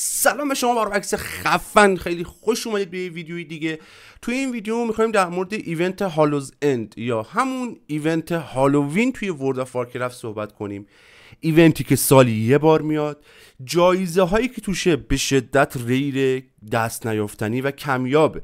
سلام به شما عکس خفن خیلی خوش اومدید به ویدیوی دیگه توی این ویدیو میخوایم در مورد ایونت هالوز اند یا همون ایونت هالووین توی ورد آف وارکرافت صحبت کنیم ایونتی که سالی یه بار میاد جایزه هایی که توشه به شدت ریره دست نیافتنی و کمیابه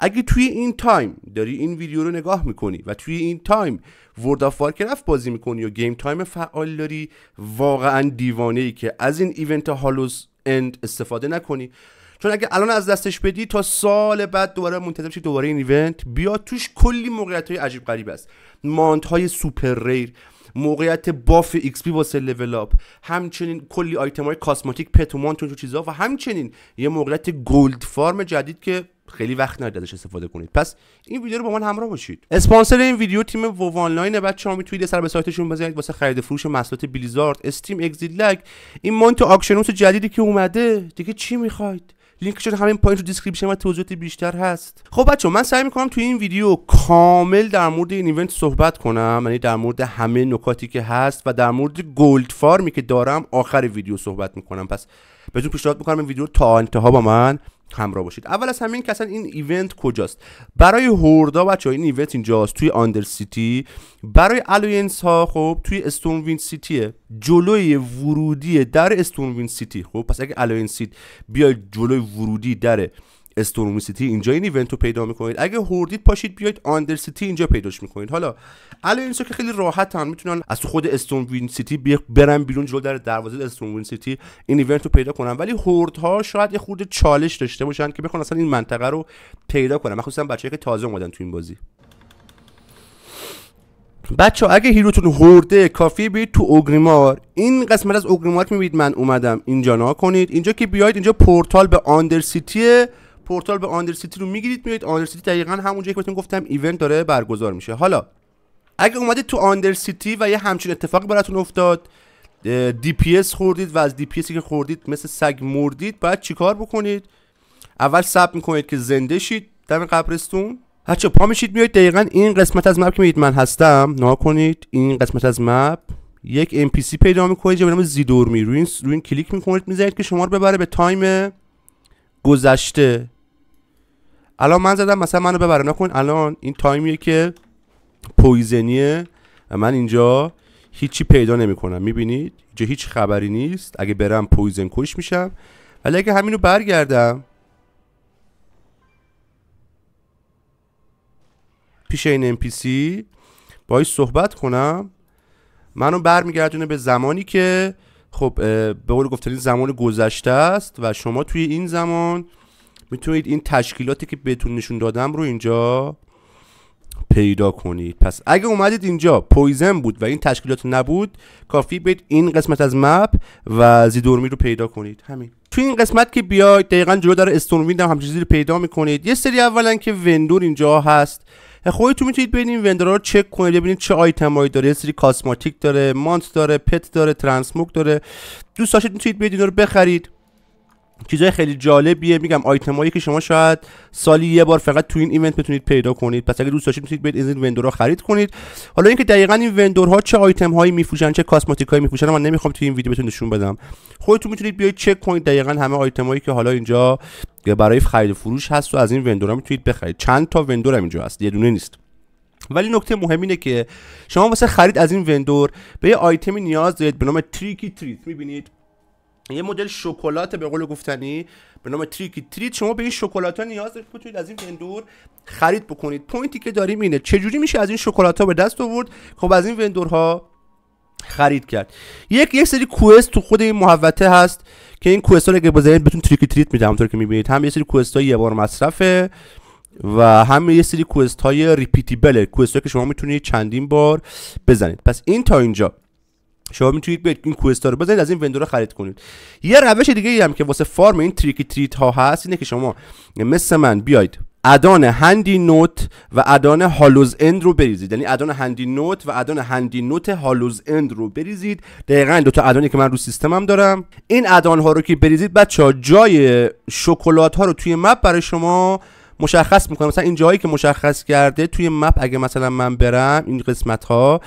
اگه توی این تایم داری این ویدیو رو نگاه میکنی و توی این تایم ورد آف وارکرفت بازی میکنی و گیم تایم فعال داری واقعا دیوانه ای که از این ایونت هالوز اند استفاده نکنی چون اگه الان از دستش بدی تا سال بعد دوباره منتظر شی دوباره این ایونت بیا توش کلی موقعیت های عجیب غریب است مانت های سوپر ریر موقعیت باف ایکس با واسه لول اپ همچنین کلی آیتم های کاسماتیک پتومان تو چیزا و همچنین یه موقعیت گلد فارم جدید که خیلی وقت ندید ازش استفاده کنید پس این ویدیو رو با من همراه باشید اسپانسر این ویدیو تیم وو آنلاین بچه‌ها میتونید سر به سایتشون بزنید واسه خرید فروش محصولات بلیزارد استیم اگزیت لگ این مونت آکشنوس جدیدی که اومده دیگه چی میخواید لینکش همین پایین تو دیسکریپشن و توضیحات بیشتر هست خب بچه من سعی میکنم توی این ویدیو کامل در مورد این ایونت صحبت کنم یعنی در مورد همه نکاتی که هست و در مورد گلد فارمی که دارم آخر ویدیو صحبت میکنم پس بهتون پیشنهاد میکنم این ویدیو تا انتها با من همراه باشید اول از همین که اصلا این ایونت کجاست برای هوردا بچه این ایونت اینجاست توی آندر سیتی برای الوینس ها خب توی استون وین سیتیه جلوی ورودی در استون وین سیتی خب پس اگه الوینس سیت بیاید جلوی ورودی در استورمی سیتی اینجا این ایونت رو پیدا میکنید اگه هوردید پاشید بیاید آندر سیتی اینجا پیداش میکنید حالا الان این که خیلی راحت هم میتونن از خود استون وین سیتی برن بیرون جلو در دروازه استون وین سیتی این ایونت رو پیدا کنن ولی هوردها شاید یه خورده چالش داشته باشن که بخون اصلا این منطقه رو پیدا کنن مخصوصا بچه‌ای که تازه اومدن تو این بازی بچه اگه هیروتون هورده کافی بیاید تو اوگریمار این قسمت از اوگریمار که میبینید من اومدم اینجا نا کنید اینجا که بیاید اینجا پورتال به آندر سیتیه پورتال به سیتی رو میگیرید میرید سیتی دقیقا جایی که بهتون گفتم ایونت داره برگزار میشه حالا اگه اومدید تو آندرسیتی و یه همچین اتفاقی براتون افتاد دی پی اس خوردید و از دی پی اسی که خوردید مثل سگ مردید باید چیکار بکنید اول سب میکنید که زنده شید دم قبرستون هرچه پا میشید میایید دقیقا این قسمت از مپ که من هستم نا کنید این قسمت از مپ یک ام پی پیدا میکنید به نام زیدورمی روی این, روی این کلیک میکنید میذارید که شما رو ببره به تایم گذشته الان من زدم مثلا منو ببره نکن الان این تایمیه که پویزنیه من اینجا هیچی پیدا نمیکنم میبینید اینجا هیچ خبری نیست اگه برم پویزن کش میشم ولی اگه همینو برگردم پیش این ام NPC باهاش صحبت کنم منو برمیگردونه به زمانی که خب به قول گفتنی زمان گذشته است و شما توی این زمان میتونید این تشکیلاتی که بهتون نشون دادم رو اینجا پیدا کنید پس اگه اومدید اینجا پویزن بود و این تشکیلات نبود کافی بید این قسمت از مپ و زیدورمی رو پیدا کنید همین تو این قسمت که بیاید دقیقا جلو در استونویند هم چیزی رو پیدا میکنید یه سری اولا که وندور اینجا هست خودتون میتونید ببینید وندور رو چک کنید ببینید چه هایی داره یه سری کاسماتیک داره مانت داره پت داره ترانسموک داره دوست داشتید میتونید ببینید رو بخرید چیزای خیلی جالبیه میگم آیتمایی که شما شاید سالی یه بار فقط تو این ایونت بتونید پیدا کنید پس اگه دوست داشتید میتونید برید از این وندورها خرید کنید حالا اینکه دقیقا این وندورها چه آیتم هایی میفروشن چه کاسماتیک هایی میفروشن من نمیخوام تو این ویدیو بتون نشون بدم خودتون میتونید بیاید چک کنید دقیقا همه آیتم هایی که حالا اینجا برای خرید و فروش هست و از این وندورها میتونید بخرید چند تا وندور هم اینجا هست یه دونه نیست ولی نکته مهم اینه که شما واسه خرید از این وندور به یه آیتمی نیاز دارید به نام تریکی تریت میبینید یه مدل شکلات به قول گفتنی به نام تریکی تریت شما به این شکلات ها نیاز دارید از این وندور خرید بکنید پوینتی که داریم اینه چجوری میشه از این شکلات ها به دست آورد خب از این وندورها خرید کرد یک یک سری کوست تو خود این محوطه هست که این کوست ها رو اگه بزنید بتون تریکی تریت میده همونطور که میبینید هم یه سری کوست های یه بار مصرفه و هم یه سری کوست های ریپیتیبله که شما میتونید چندین بار بزنید پس این تا اینجا شما میتونید به این کوستا رو بذارید از این وندور رو خرید کنید یه روش دیگه ای هم که واسه فارم این تریکی تریت ها هست اینه که شما مثل من بیاید ادان هندی نوت و ادان هالوز اند رو بریزید یعنی ادان هندی نوت و ادان هندی نوت هالوز اند رو بریزید دقیقا دو تا ادانی که من رو سیستمم دارم این ادان ها رو که بریزید بچه ها جای شکلات ها رو توی مپ برای شما مشخص میکنم. مثلا این جایی که مشخص کرده توی مپ اگه مثلا من برم این قسمت ها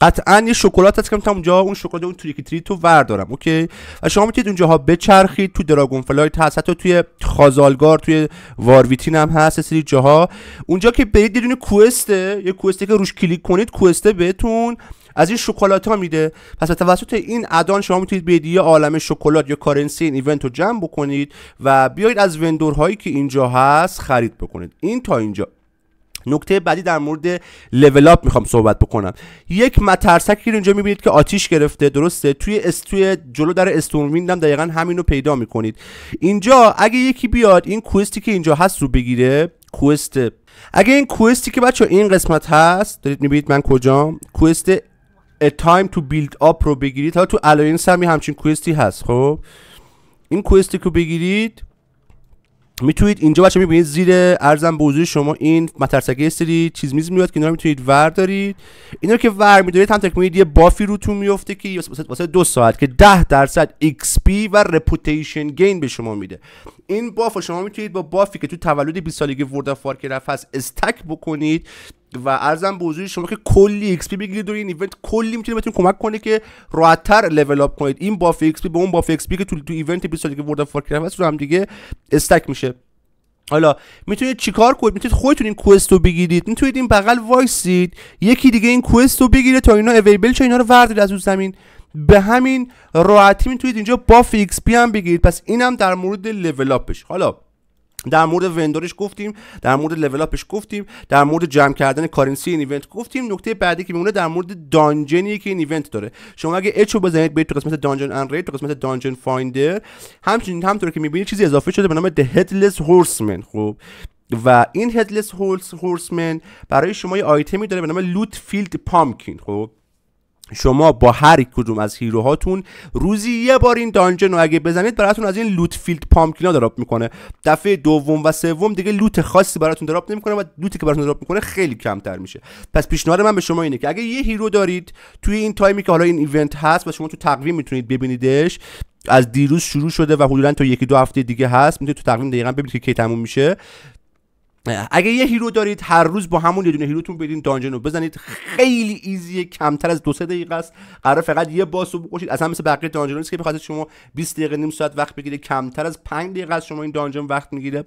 قطعا یه شکلات هست که اونجا اون شکلات اون تریکی تری تو وردارم اوکی و شما میتونید اونجاها بچرخید تو دراگون فلایت هست حتی توی خازالگار توی وارویتین هم هست سری جاها اونجا که برید یه دونه کوسته یه کوسته که روش کلیک کنید کوسته بهتون از این شکلات ها میده پس به توسط این ادان شما میتونید بیاید یه عالم شکلات یا کارنسی این ایونت رو جمع بکنید و بیایید از وندورهایی که اینجا هست خرید بکنید این تا اینجا نکته بعدی در مورد لول اپ میخوام صحبت بکنم یک مترسکی اینجا میبینید که آتیش گرفته درسته توی استوی جلو در استورم دقیقا همین رو پیدا میکنید اینجا اگه یکی بیاد این کوستی که اینجا هست رو بگیره کوست اگه این کوستی که بچه این قسمت هست دارید میبینید من کجام کوست A Time to Build Up رو بگیرید حالا تو الاینس هم همچین کوستی هست خب این کوستی که بگیرید میتونید اینجا بچه میبینید زیر ارزم به شما این مترسکه سری چیز میز میاد که اینا رو میتونید ور دارید اینا رو که ور میدارید هم تکمیلید یه بافی روتون میفته که واسه دو ساعت که ده درصد ایکس بی و رپوتیشن گین به شما میده این باف شما میتونید با بافی که تو تولد 20 سالگی ورد اف رفت هست استک بکنید و ارزم به حضور شما که کلی ایکس پی بگیرید و این ایونت کلی میتونه بهتون کمک کنه که راحتتر لول اپ کنید این باف ایکس پی به اون باف ایکس پی که تو تو ایونت 20 سالگی ورد اف وارکرافت هست رو هم دیگه استک میشه حالا میتونید چیکار کنید میتونید خودتون این کوست رو بگیرید میتونید این بغل وایسید یکی دیگه این کوست رو بگیره تا اینا اویبل چه اینا رو وردید از اون زمین به همین راحتی میتونید اینجا با فیکس پی هم بگیرید پس اینم در مورد لول اپش حالا در مورد وندورش گفتیم در مورد لول اپش گفتیم در مورد جمع کردن کارنسی این ایونت گفتیم نکته بعدی که میمونه در مورد دانجنی که این ایونت داره شما اگه اچ رو بزنید برید تو قسمت دانجن ان ریت تو قسمت دانجن فایندر همچنین همطور که میبینید چیزی اضافه شده به نام د هدلس هورسمن خب و این هدلس هورسمن برای شما یه آیتمی داره به نام لوت فیلد پامکین خب شما با هر کدوم از هیروهاتون روزی یه بار این دانجن رو اگه بزنید براتون از این لوت فیلد پامکینا دراپ میکنه دفعه دوم و سوم دیگه لوت خاصی براتون دراپ نمیکنه و لوتی که براتون دراپ میکنه خیلی کمتر میشه پس پیشنهاد من به شما اینه که اگه یه هیرو دارید توی این تایمی که حالا این ایونت هست و شما تو تقویم میتونید ببینیدش از دیروز شروع شده و حدودا تا یکی دو هفته دیگه هست میتونید تو تقویم دقیقا ببینید که کی تموم میشه اگه یه هیرو دارید هر روز با همون یه دونه هیروتون بدین دانجن رو بزنید خیلی ایزیه کمتر از دو سه دقیقه است قرار فقط یه باس رو بکشید اصلا مثل بقیه دانجن نیست که بخواید شما 20 دقیقه نیم ساعت وقت بگیره کمتر از 5 دقیقه از شما این دانجن وقت میگیره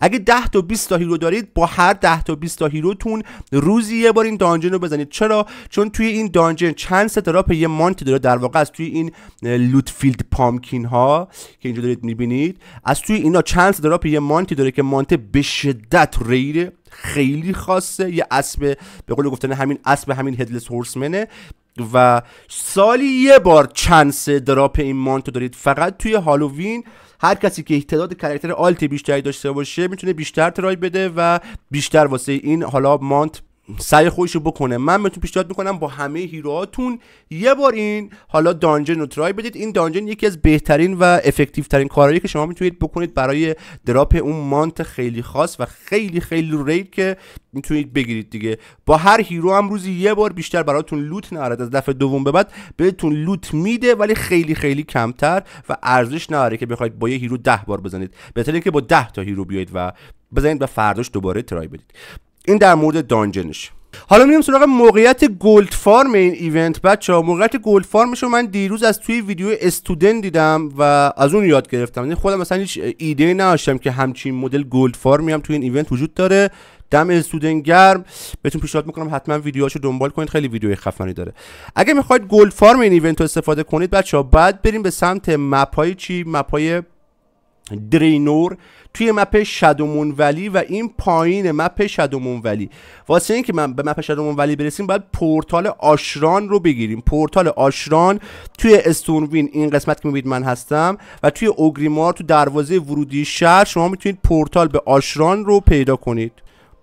اگه 10 تا 20 تا هیرو دارید با هر 10 تا 20 تا هیروتون روزی یه بار این دانجن رو بزنید چرا چون توی این دانجن چند تا دراپ یه مانت داره در واقع از توی این لوتفیلد پامکین ها که اینجا دارید میبینید از توی اینا چند تا دراپ یه مانتی داره که مانت به شدت ریره خیلی خاصه یه اسب به قول گفتن همین اسب همین هدلس هورسمنه و سالی یه بار چنس دراپ این مانتو دارید فقط توی هالووین هر کسی که تعداد کرکتر آلت بیشتری داشته باشه میتونه بیشتر ترای بده و بیشتر واسه این حالا مانت سعی خودش رو بکنه من بهتون پیشنهاد میکنم با همه هیروهاتون یه بار این حالا دانجن رو ترای بدید این دانجن یکی از بهترین و افکتیو ترین کارهایی که شما میتونید بکنید برای دراپ اون مانت خیلی خاص و خیلی خیلی رید که میتونید بگیرید دیگه با هر هیرو هم روزی یه بار بیشتر براتون لوت نارد از دفعه دوم به بعد بهتون لوت میده ولی خیلی خیلی کمتر و ارزش نداره که بخواید با یه هیرو ده بار بزنید بهتره که با ده تا هیرو بیاید و بزنید و فرداش دوباره ترای بدید این در مورد دانجنش حالا میریم سراغ موقعیت گلد فارم این ایونت بچه موقعیت گلد فارمش رو من دیروز از توی ویدیو استودن دیدم و از اون یاد گرفتم یعنی خودم مثلا هیچ ایده نداشتم که همچین مدل گلد فارمی هم توی این ایونت وجود داره دم استودن گرم بهتون پیشنهاد میکنم حتما ویدیوهاشو دنبال کنید خیلی ویدیوی خفنی داره اگه میخواید گلد فارم این ایونت رو استفاده کنید بچه ها باید بریم به سمت مپ چی مپ درینور توی مپ شدومون ولی و این پایین مپ شدومون ولی واسه اینکه من به مپ شدومون ولی برسیم باید پورتال آشران رو بگیریم پورتال آشران توی استونوین این قسمت که میبینید من هستم و توی اوگریمار تو دروازه ورودی شهر شما میتونید پورتال به آشران رو پیدا کنید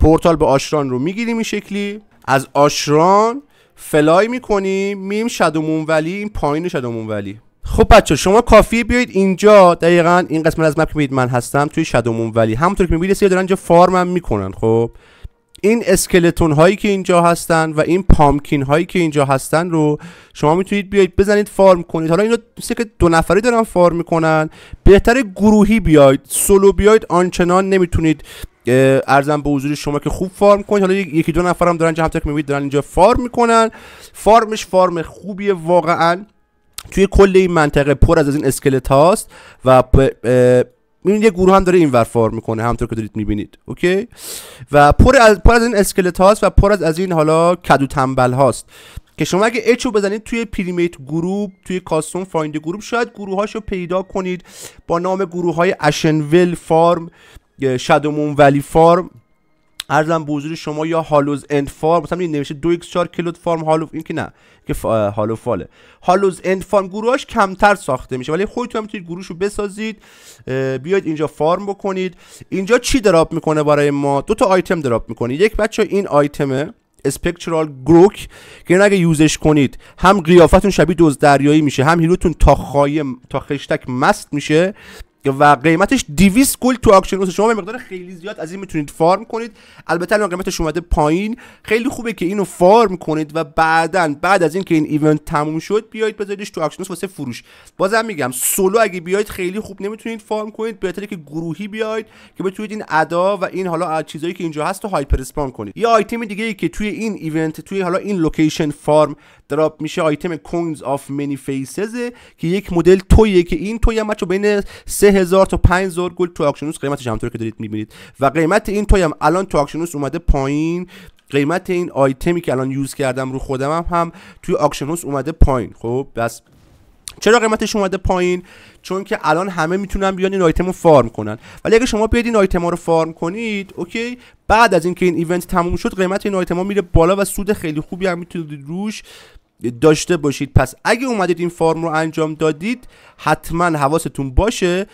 پورتال به آشران رو میگیریم این شکلی از آشران فلای میکنیم میم شدومون ولی این پایین شدومون ولی خب بچه شما کافی بیاید اینجا دقیقا این قسمت از مپ که من هستم توی شدومون ولی همونطور که میبینید سری دارن اینجا فارمم میکنن خب این اسکلتون هایی که اینجا هستن و این پامکین هایی که اینجا هستن رو شما میتونید بیاید بزنید فارم کنید حالا اینو سه که دو نفری دارن فارم میکنن بهتر گروهی بیاید سولو بیاید آنچنان نمیتونید ارزم به حضور شما که خوب فارم کنید حالا یکی دو نفرم دارن تک میبینید دارن اینجا فارم میکنن فارمش فارم خوبیه واقعا توی کل این منطقه پر از, این اسکلت هاست و میبینید یه گروه هم داره اینور فار میکنه همطور که دارید میبینید اوکی و پر از پر از این اسکلت هاست و پر از از این حالا کدو تنبل هاست که شما اگه رو بزنید توی پریمیت گروپ توی کاستوم فایند گروپ شاید گروه هاشو پیدا کنید با نام گروه های اشنویل فارم شادومون ولی فارم ارزم به شما یا هالوز اند فارم مثلا نوشته 2 x 4 کلود فارم هالو این که نه که فا... فاله هالوز اند فارم گروهاش کمتر ساخته میشه ولی خودتون هم میتونید گروهشو بسازید بیاید اینجا فارم بکنید اینجا چی دراپ میکنه برای ما دو تا آیتم دراپ میکنه یک بچه این آیتمه اسپکترال گروک که اگه یوزش کنید هم قیافتون شبیه دوز دریایی میشه هم هیروتون تا خایم تا خشتک مست میشه و قیمتش 200 گل تو آکشن شما به مقدار خیلی زیاد از این میتونید فارم کنید البته الان قیمتش اومده پایین خیلی خوبه که اینو فارم کنید و بعدا بعد از اینکه این ایونت تموم شد بیایید بذاریدش تو آکشن واسه فروش بازم میگم سولو اگه بیاید خیلی خوب نمیتونید فارم کنید بهتره که گروهی بیاید که بتونید این ادا و این حالا از چیزایی که اینجا هست رو هایپر اسپان کنید یه آیتم دیگه ای که توی این ایونت توی حالا این لوکیشن فارم دراپ میشه آیتم کوینز اف منی فیسز که یک مدل تویه که این توی هم بین 3000 تا 5000 گل تو آکشنوس قیمتش همطور که دارید میبینید و قیمت این توی هم الان تو اکشنوس اومده پایین قیمت این آیتمی که الان یوز کردم رو خودم هم, هم توی اکشنوس اومده پایین خب بس چرا قیمتش اومده پایین چون که الان همه میتونن بیان این آیتم رو فارم کنن ولی اگه شما بیاید این آیتم ها رو فارم کنید اوکی بعد از اینکه این ایونت تموم شد قیمت این آیتم ها میره بالا و سود خیلی خوبی هم میتونید روش داشته باشید پس اگه اومدید این فارم رو انجام دادید حتما حواستون باشه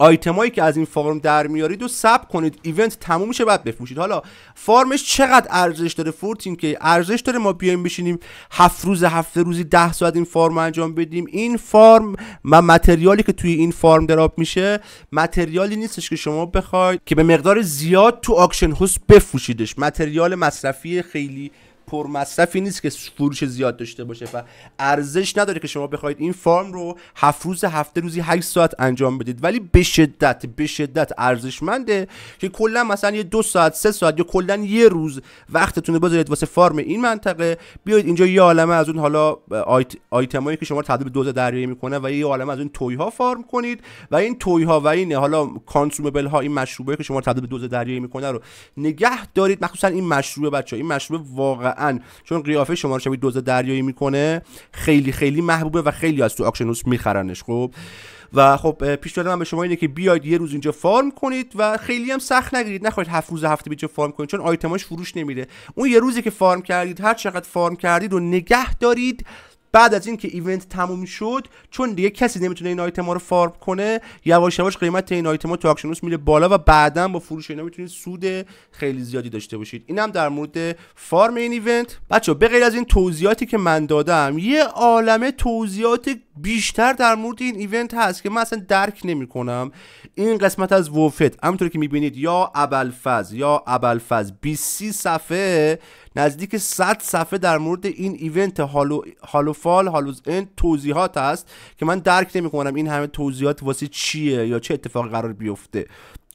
هایی که از این فارم در میارید و ساب کنید ایونت تموم میشه بعد بفروشید حالا فرمش چقدر ارزش داره فورتین که ارزش داره ما بیایم بشینیم هفت روز هفته روزی ده ساعت این فرم انجام بدیم این فرم و متریالی که توی این فرم دراب میشه متریالی نیستش که شما بخواید که به مقدار زیاد تو آکشن هوس بفروشیدش متریال مصرفی خیلی پرمصرفی نیست که فروش زیاد داشته باشه و ارزش نداره که شما بخواید این فارم رو هفت روز هفته روزی 8 ساعت انجام بدید ولی به شدت به شدت ارزشمنده که کلا مثلا یه دو ساعت سه ساعت یا کلا یه روز وقتتون رو بذارید واسه فارم این منطقه بیاید اینجا یه عالمه از اون حالا آیت... آیتمایی که شما تبدیل به دوز دریایی میکنه و یه عالمه از اون توی ها فارم کنید و این توی ها و این حالا کانسومبل ها این مشروبه که شما تبدیل به دوز دریایی میکنه رو نگه دارید مخصوصا این مشروبه بچه این مشروب واقعا چون قیافه شما رو شبیه دوز دریایی میکنه خیلی خیلی محبوبه و خیلی از تو آکشنوس میخرنش خب و خب پیشنهاد من به شما اینه که بیاید یه روز اینجا فارم کنید و خیلی هم سخت نگیرید نخواهید هفت روز هفته بیچه فارم کنید چون آیتماش فروش نمیره اون یه روزی که فارم کردید هر چقدر فارم کردید و نگه دارید بعد از اینکه ایونت تموم شد چون دیگه کسی نمیتونه این آیتما رو فارم کنه یواش یواش قیمت این آیتما تو اکشنوس میره بالا و بعدا با فروش اینا میتونید سود خیلی زیادی داشته باشید این هم در مورد فارم این ایونت بچه به غیر از این توضیحاتی که من دادم یه عالمه توضیحات بیشتر در مورد این ایونت هست که من اصلا درک نمیکنم این قسمت از وفت همونطور که میبینید یا ابلفز یا ابلفز 20 صفحه نزدیک 100 صفحه در مورد این ایونت هالو هالوفال هالوز اند توضیحات است که من درک نمی کنم این همه توضیحات واسه چیه یا چه اتفاقی قرار بیفته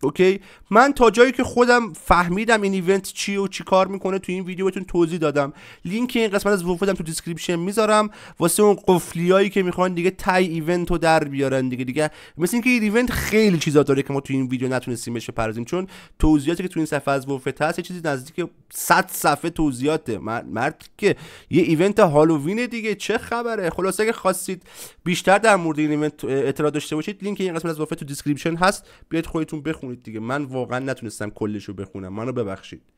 اوکی من تا جایی که خودم فهمیدم این ایونت چی و چی کار میکنه تو این ویدیو بهتون توضیح دادم لینک این قسمت از وفودم تو دیسکریپشن میذارم واسه اون قفلیایی که میخوان دیگه تای ایونت رو در بیارن دیگه دیگه مثل اینکه این ایونت خیلی چیزا داره که ما تو این ویدیو نتونستیم بهش بپردازیم چون توضیحاتی که تو این صفحه از وفت هست یه چیزی نزدیک 100 صفحه توضیحاته مرد که یه ایونت هالووین دیگه چه خبره خلاصه اگه خواستید بیشتر در مورد این ایونت اطلاع داشته باشید لینک این قسمت از وفت تو دیسکریپشن هست بیاید خودتون بخونید بخونید دیگه من واقعا نتونستم کلش رو بخونم منو ببخشید